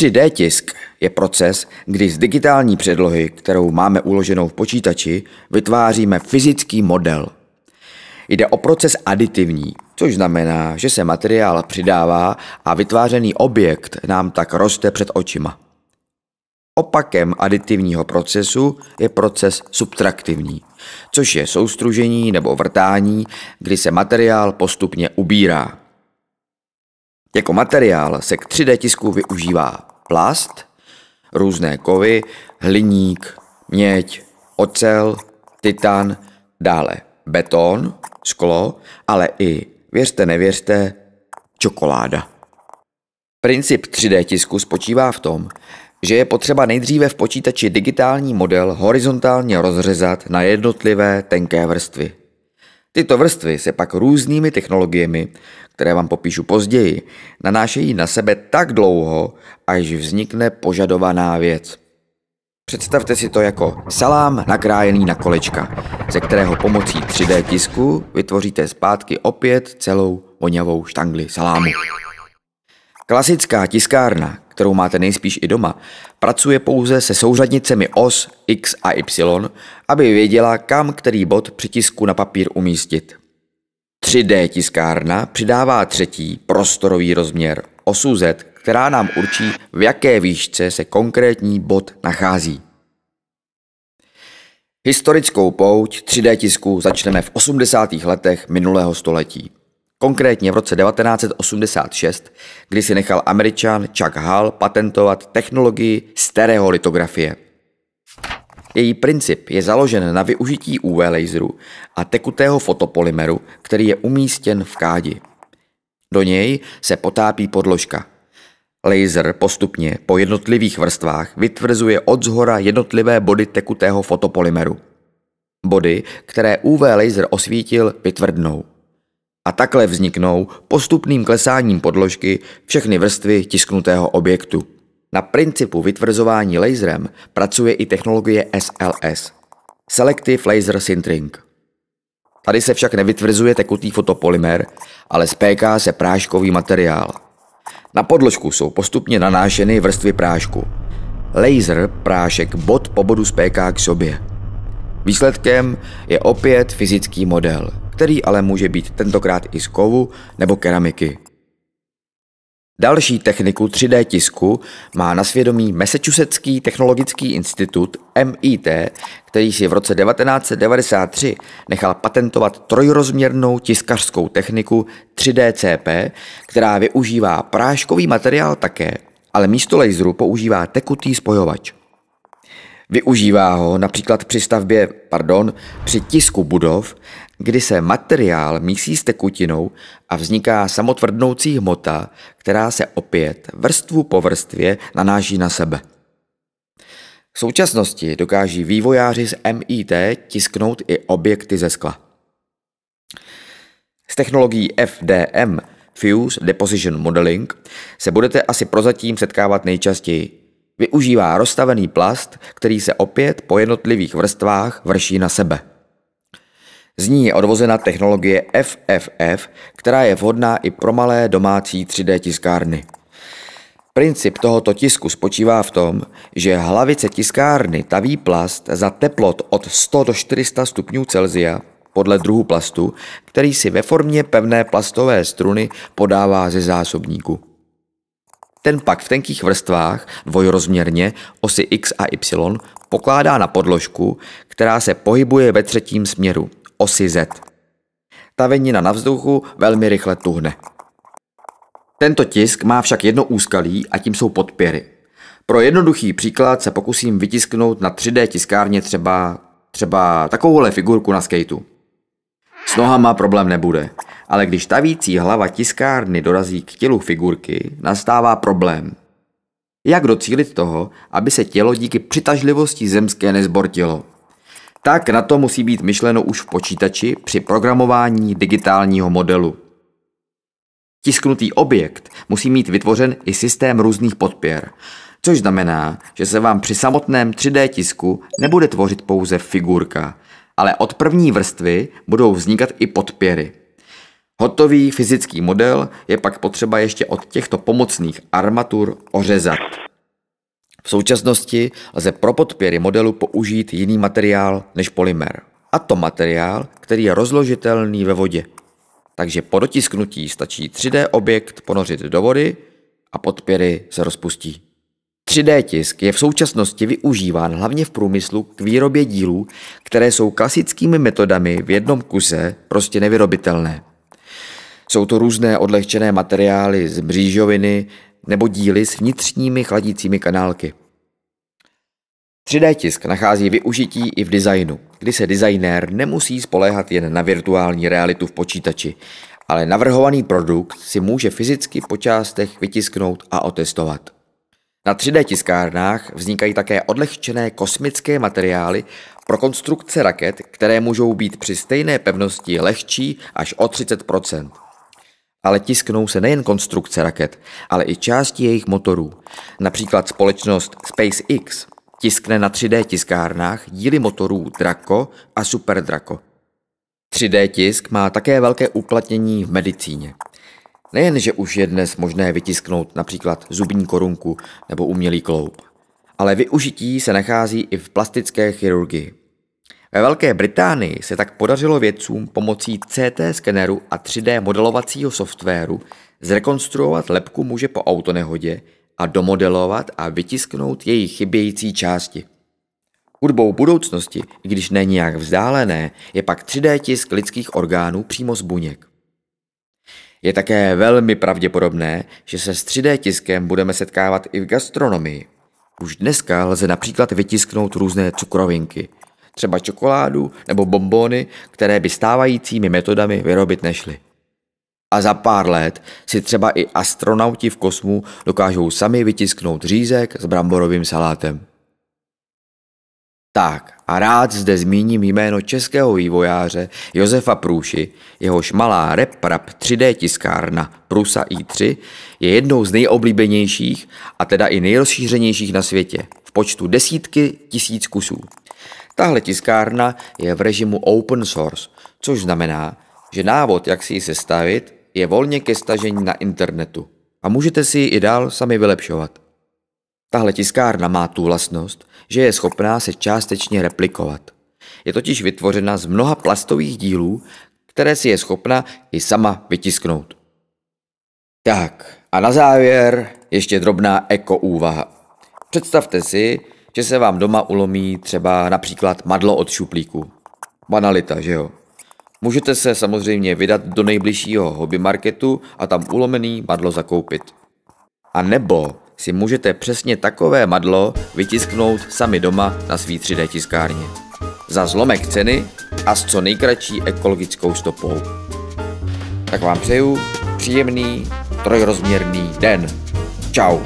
3D tisk je proces, kdy z digitální předlohy, kterou máme uloženou v počítači, vytváříme fyzický model. Jde o proces aditivní, což znamená, že se materiál přidává a vytvářený objekt nám tak roste před očima. Opakem aditivního procesu je proces subtraktivní, což je soustružení nebo vrtání, kdy se materiál postupně ubírá. Jako materiál se k 3D tisku využívá plast, různé kovy, hliník, měď, ocel, titan, dále beton, sklo, ale i, věřte, nevěřte, čokoláda. Princip 3D tisku spočívá v tom, že je potřeba nejdříve v počítači digitální model horizontálně rozřezat na jednotlivé tenké vrstvy. Tyto vrstvy se pak různými technologiemi, které vám popíšu později, nanášejí na sebe tak dlouho, až vznikne požadovaná věc. Představte si to jako salám nakrájený na kolečka, ze kterého pomocí 3D tisku vytvoříte zpátky opět celou voňavou štangli salámu. Klasická tiskárna, kterou máte nejspíš i doma, pracuje pouze se souřadnicemi os X a Y, aby věděla, kam který bod při tisku na papír umístit. 3D tiskárna přidává třetí, prostorový rozměr, osu Z, která nám určí, v jaké výšce se konkrétní bod nachází. Historickou pouť 3D tisku začneme v 80. letech minulého století. Konkrétně v roce 1986, kdy si nechal američan Chuck Hall patentovat technologii stereolitografie. Její princip je založen na využití UV laseru a tekutého fotopolymeru, který je umístěn v kádi. Do něj se potápí podložka. Laser postupně po jednotlivých vrstvách vytvrzuje od zhora jednotlivé body tekutého fotopolymeru. Body, které UV laser osvítil, vytvrdnou. A takhle vzniknou postupným klesáním podložky všechny vrstvy tisknutého objektu. Na principu vytvrzování laserem pracuje i technologie SLS – Selective Laser Sintering. Tady se však nevytvrzuje tekutý fotopolymer, ale spéká se práškový materiál. Na podložku jsou postupně nanášeny vrstvy prášku. Laser prášek bod po bodu spéká k sobě. Výsledkem je opět fyzický model – který ale může být tentokrát i z kovu nebo keramiky. Další techniku 3D tisku má na svědomí Massachusettský technologický institut MIT, který si v roce 1993 nechal patentovat trojrozměrnou tiskařskou techniku 3DCP, která využívá práškový materiál také, ale místo laseru používá tekutý spojovač. Využívá ho například při stavbě, pardon, při tisku budov, kdy se materiál mísí s tekutinou a vzniká samotvrdnoucí hmota, která se opět vrstvu po vrstvě nanáží na sebe. V současnosti dokáží vývojáři z MIT tisknout i objekty ze skla. S technologií FDM Fuse Deposition Modeling se budete asi prozatím setkávat nejčastěji. Využívá rozstavený plast, který se opět po jednotlivých vrstvách vrší na sebe. Z ní je odvozena technologie FFF, která je vhodná i pro malé domácí 3D tiskárny. Princip tohoto tisku spočívá v tom, že hlavice tiskárny taví plast za teplot od 100 do 400 stupňů Celzia podle druhu plastu, který si ve formě pevné plastové struny podává ze zásobníku. Ten pak v tenkých vrstvách, dvojrozměrně, osy X a Y, pokládá na podložku, která se pohybuje ve třetím směru – osy Z. Tavenina na vzduchu velmi rychle tuhne. Tento tisk má však jedno úskalí a tím jsou podpěry. Pro jednoduchý příklad se pokusím vytisknout na 3D tiskárně třeba, třeba takovouhle figurku na skateu. S nohama problém nebude, ale když tavící hlava tiskárny dorazí k tělu figurky, nastává problém. Jak docílit toho, aby se tělo díky přitažlivosti zemské nezbortilo? tak na to musí být myšleno už v počítači při programování digitálního modelu. Tisknutý objekt musí mít vytvořen i systém různých podpěr, což znamená, že se vám při samotném 3D tisku nebude tvořit pouze figurka, ale od první vrstvy budou vznikat i podpěry. Hotový fyzický model je pak potřeba ještě od těchto pomocných armatur ořezat. V současnosti lze pro podpěry modelu použít jiný materiál než polymer. A to materiál, který je rozložitelný ve vodě. Takže po dotisknutí stačí 3D objekt ponořit do vody a podpěry se rozpustí. 3D tisk je v současnosti využíván hlavně v průmyslu k výrobě dílů, které jsou klasickými metodami v jednom kuse prostě nevyrobitelné. Jsou to různé odlehčené materiály z břížoviny, nebo díly s vnitřními chladícími kanálky. 3D tisk nachází využití i v designu, kdy se designér nemusí spoléhat jen na virtuální realitu v počítači, ale navrhovaný produkt si může fyzicky po částech vytisknout a otestovat. Na 3D tiskárnách vznikají také odlehčené kosmické materiály pro konstrukce raket, které můžou být při stejné pevnosti lehčí až o 30 ale tisknou se nejen konstrukce raket, ale i části jejich motorů. Například společnost SpaceX tiskne na 3D tiskárnách díly motorů Draco a Super Draco. 3D tisk má také velké uplatnění v medicíně. Nejen, že už je dnes možné vytisknout například zubní korunku nebo umělý kloub, ale využití se nachází i v plastické chirurgii. Ve Velké Británii se tak podařilo vědcům pomocí CT skeneru a 3D modelovacího softwaru zrekonstruovat lepku muže po autonehodě a domodelovat a vytisknout její chybějící části. Hudbou budoucnosti, i když není jak vzdálené, je pak 3D tisk lidských orgánů přímo z buněk. Je také velmi pravděpodobné, že se s 3D tiskem budeme setkávat i v gastronomii. Už dneska lze například vytisknout různé cukrovinky – třeba čokoládu nebo bombony, které by stávajícími metodami vyrobit nešly. A za pár let si třeba i astronauti v kosmu dokážou sami vytisknout řízek s bramborovým salátem. Tak a rád zde zmíním jméno českého vývojáře Josefa Průši, jehož malá RepRap 3D tiskárna Prusa i3 je jednou z nejoblíbenějších a teda i nejrozšířenějších na světě v počtu desítky tisíc kusů. Tahle tiskárna je v režimu open source, což znamená, že návod, jak si ji sestavit, je volně ke stažení na internetu a můžete si ji i dál sami vylepšovat. Tahle tiskárna má tu vlastnost, že je schopná se částečně replikovat. Je totiž vytvořena z mnoha plastových dílů, které si je schopna i sama vytisknout. Tak a na závěr ještě drobná úvaha. Představte si, že se vám doma ulomí třeba například madlo od šuplíku. Banalita, že jo? Můžete se samozřejmě vydat do nejbližšího hobby marketu a tam ulomený madlo zakoupit. A nebo si můžete přesně takové madlo vytisknout sami doma na svý 3D tiskárně. Za zlomek ceny a s co nejkratší ekologickou stopou. Tak vám přeju příjemný trojrozměrný den. Ciao.